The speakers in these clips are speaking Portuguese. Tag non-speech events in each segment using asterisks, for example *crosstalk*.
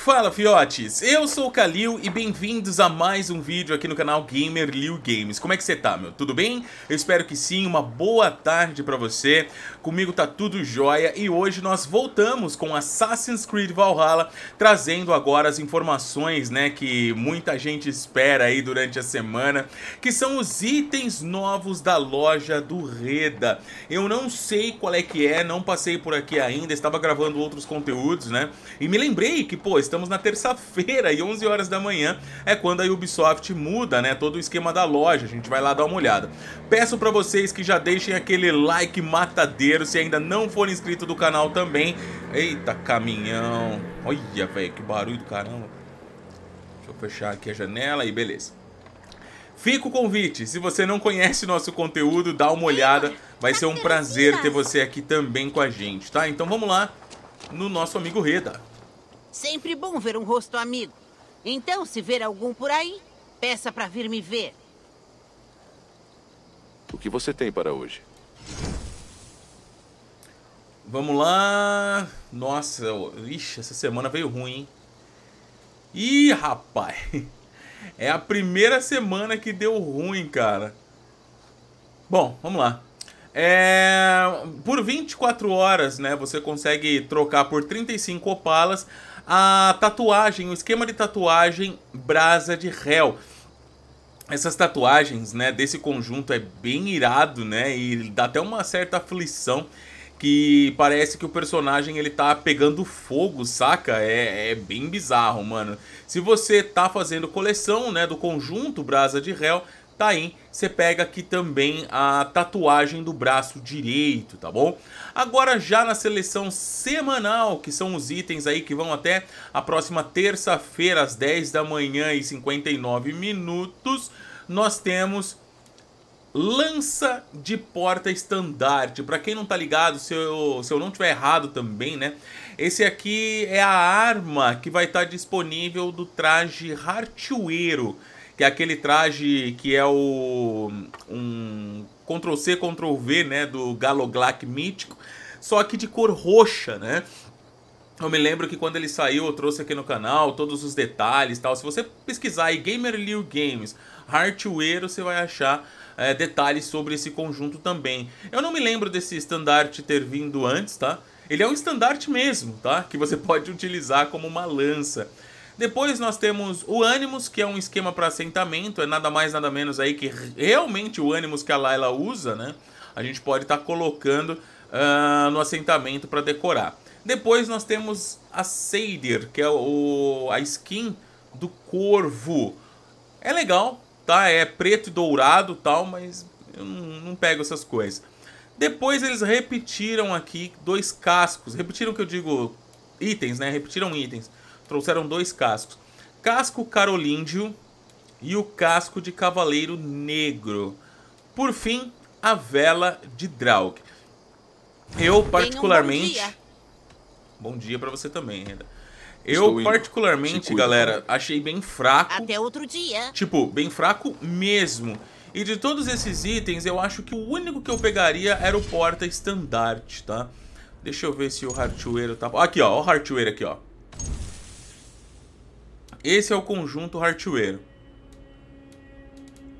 Fala fiotes, eu sou o Kalil e bem-vindos a mais um vídeo aqui no canal Gamer Liu Games. Como é que você tá, meu? Tudo bem? Eu espero que sim, uma boa tarde pra você. Comigo tá tudo jóia e hoje nós voltamos com Assassin's Creed Valhalla, trazendo agora as informações, né, que muita gente espera aí durante a semana, que são os itens novos da loja do Reda. Eu não sei qual é que é, não passei por aqui ainda, estava gravando outros conteúdos, né, e me lembrei que, pô, estamos na terça-feira e 11 horas da manhã é quando a Ubisoft muda, né, todo o esquema da loja. A gente vai lá dar uma olhada. Peço para vocês que já deixem aquele like matadeiro se ainda não for inscrito do canal também. Eita, caminhão. Olha, velho, que barulho do caramba. Deixa eu fechar aqui a janela e beleza. Fica o convite, se você não conhece nosso conteúdo, dá uma olhada, vai ser um prazer ter você aqui também com a gente, tá? Então vamos lá no nosso amigo Reda. Sempre bom ver um rosto amigo. Então, se ver algum por aí, peça para vir me ver. O que você tem para hoje? Vamos lá. Nossa, ixi, essa semana veio ruim, E Ih, rapaz. *laughs* É a primeira semana que deu ruim, cara. Bom, vamos lá. É, por 24 horas, né, você consegue trocar por 35 opalas a tatuagem, o esquema de tatuagem Brasa de Réu. Essas tatuagens, né, desse conjunto é bem irado, né, e dá até uma certa aflição que parece que o personagem ele tá pegando fogo, saca? É, é bem bizarro, mano. Se você tá fazendo coleção, né, do conjunto Brasa de Réu, Tá aí, você pega aqui também a tatuagem do braço direito, tá bom? Agora já na seleção semanal, que são os itens aí que vão até a próxima terça-feira às 10 da manhã e 59 minutos, nós temos lança de porta estandarte. Para quem não tá ligado, se eu, se eu não tiver errado também, né? Esse aqui é a arma que vai estar tá disponível do traje Hartioeiro que é aquele traje que é o um Ctrl C Ctrl V, né, do Galoglack mítico, só que de cor roxa, né? Eu me lembro que quando ele saiu, eu trouxe aqui no canal todos os detalhes tal. Se você pesquisar aí Gamer Liu Games, Hardware, você vai achar é, detalhes sobre esse conjunto também. Eu não me lembro desse estandarte ter vindo antes, tá? Ele é um estandarte mesmo, tá? Que você *laughs* pode utilizar como uma lança. Depois nós temos o Animus, que é um esquema para assentamento, é nada mais nada menos aí que realmente o Animus que a Layla usa, né? A gente pode estar tá colocando uh, no assentamento para decorar. Depois nós temos a seidir que é o, a skin do corvo. É legal, tá? É preto e dourado tal, mas eu não, não pego essas coisas. Depois eles repetiram aqui dois cascos. Repetiram que eu digo itens, né? Repetiram itens trouxeram dois cascos. Casco carolíndio e o casco de cavaleiro negro. Por fim, a vela de Draug. Eu particularmente... Um bom dia, dia para você também, Renda. Eu particularmente, galera, achei bem fraco. Até outro dia. Tipo, bem fraco mesmo. E de todos esses itens, eu acho que o único que eu pegaria era o porta estandarte, tá? Deixa eu ver se o hardware tá... Aqui, ó, o hardware aqui, ó. Esse é o conjunto Hartware.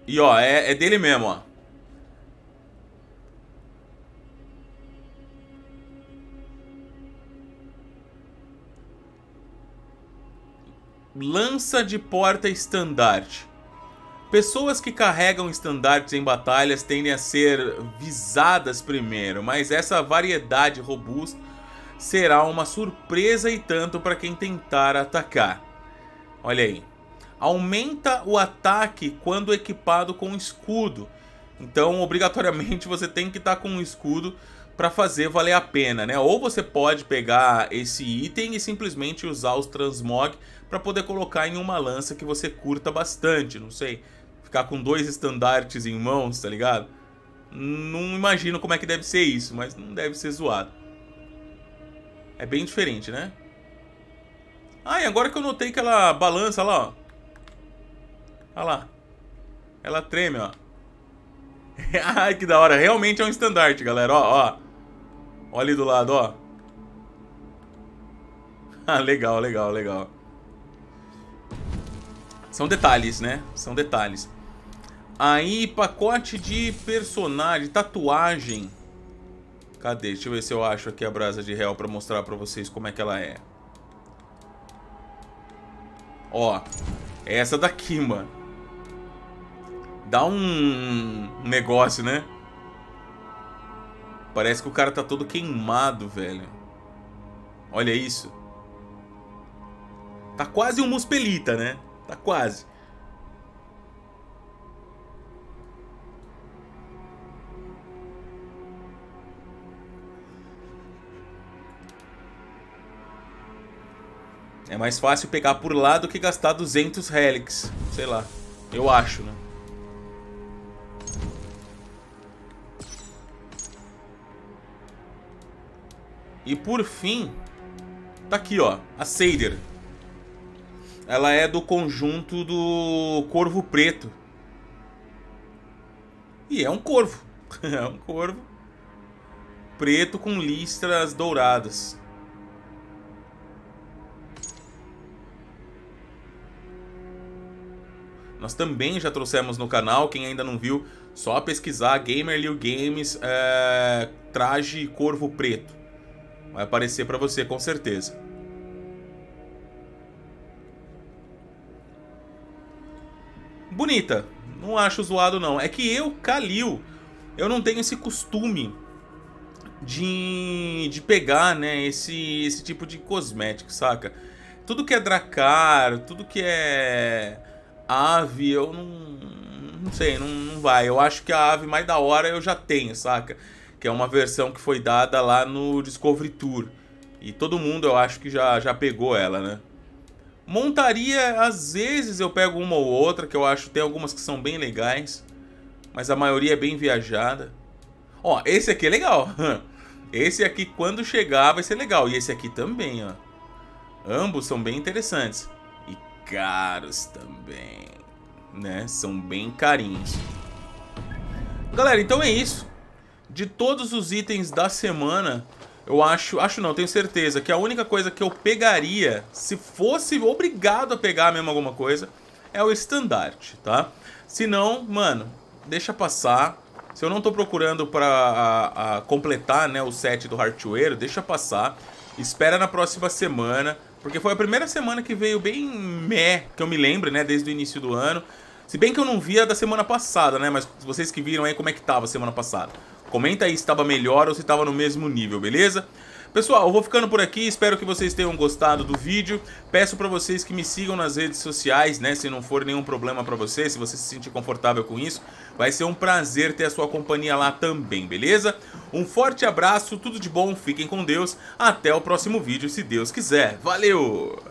E ó, é, é dele mesmo, ó. Lança de porta estandarte. Pessoas que carregam estandartes em batalhas tendem a ser visadas primeiro, mas essa variedade robusta será uma surpresa e tanto para quem tentar atacar. Olha aí. Aumenta o ataque quando equipado com escudo. Então, obrigatoriamente, você tem que estar tá com um escudo para fazer valer a pena, né? Ou você pode pegar esse item e simplesmente usar os transmog para poder colocar em uma lança que você curta bastante, não sei. Ficar com dois estandartes em mãos, tá ligado? Não imagino como é que deve ser isso, mas não deve ser zoado. É bem diferente, né? Ai, agora que eu notei que ela balança lá, ó. Olha lá. Ela treme, ó. *laughs* Ai, que da hora. Realmente é um estandarte, galera. Ó, ó. Olha ali do lado, ó. Ah, *laughs* legal, legal, legal. São detalhes, né? São detalhes. Aí, pacote de personagem, tatuagem. Cadê? Deixa eu ver se eu acho aqui a brasa de réu pra mostrar pra vocês como é que ela é. Ó, é essa daqui, mano. Dá um negócio, né? Parece que o cara tá todo queimado, velho. Olha isso. Tá quase um muspelita, né? Tá quase. É mais fácil pegar por lá do que gastar 200 relics. Sei lá. Eu acho, né? E por fim, tá aqui, ó, a Seider. Ela é do conjunto do Corvo Preto. E é um corvo. *laughs* é um corvo preto com listras douradas. também já trouxemos no canal, quem ainda não viu, só pesquisar Gamer Liu Games é, traje corvo preto. Vai aparecer para você com certeza. Bonita, não acho zoado não. É que eu, Kalil, eu não tenho esse costume de, de pegar né, esse, esse tipo de cosmético, saca? Tudo que é Dracar, tudo que é a ave eu não, não sei, não, não vai. Eu acho que a ave mais da hora eu já tenho, saca? Que é uma versão que foi dada lá no Discovery Tour. E todo mundo eu acho que já, já pegou ela, né? Montaria, às vezes eu pego uma ou outra, que eu acho tem algumas que são bem legais, mas a maioria é bem viajada. Ó, esse aqui é legal. *laughs* Esse aqui quando chegar vai ser legal e esse aqui também, ó. Ambos são bem interessantes caros também, né? São bem carinhos. Galera, então é isso. De todos os itens da semana, eu acho, acho não, tenho certeza que a única coisa que eu pegaria, se fosse obrigado a pegar mesmo alguma coisa, é o estandarte, tá? Se não, mano, deixa passar. Se eu não tô procurando pra a, a completar né, o set do Hartware, deixa passar. Espera na próxima semana. Porque foi a primeira semana que veio bem meh, que eu me lembro, né? Desde o início do ano. Se bem que eu não via da semana passada, né? Mas vocês que viram aí como é que tava a semana passada. Comenta aí se estava melhor ou se estava no mesmo nível, beleza? Pessoal, eu vou ficando por aqui, espero que vocês tenham gostado do vídeo. Peço para vocês que me sigam nas redes sociais, né, se não for nenhum problema para vocês, se você se sentir confortável com isso, vai ser um prazer ter a sua companhia lá também, beleza? Um forte abraço, tudo de bom, fiquem com Deus, até o próximo vídeo, se Deus quiser. Valeu!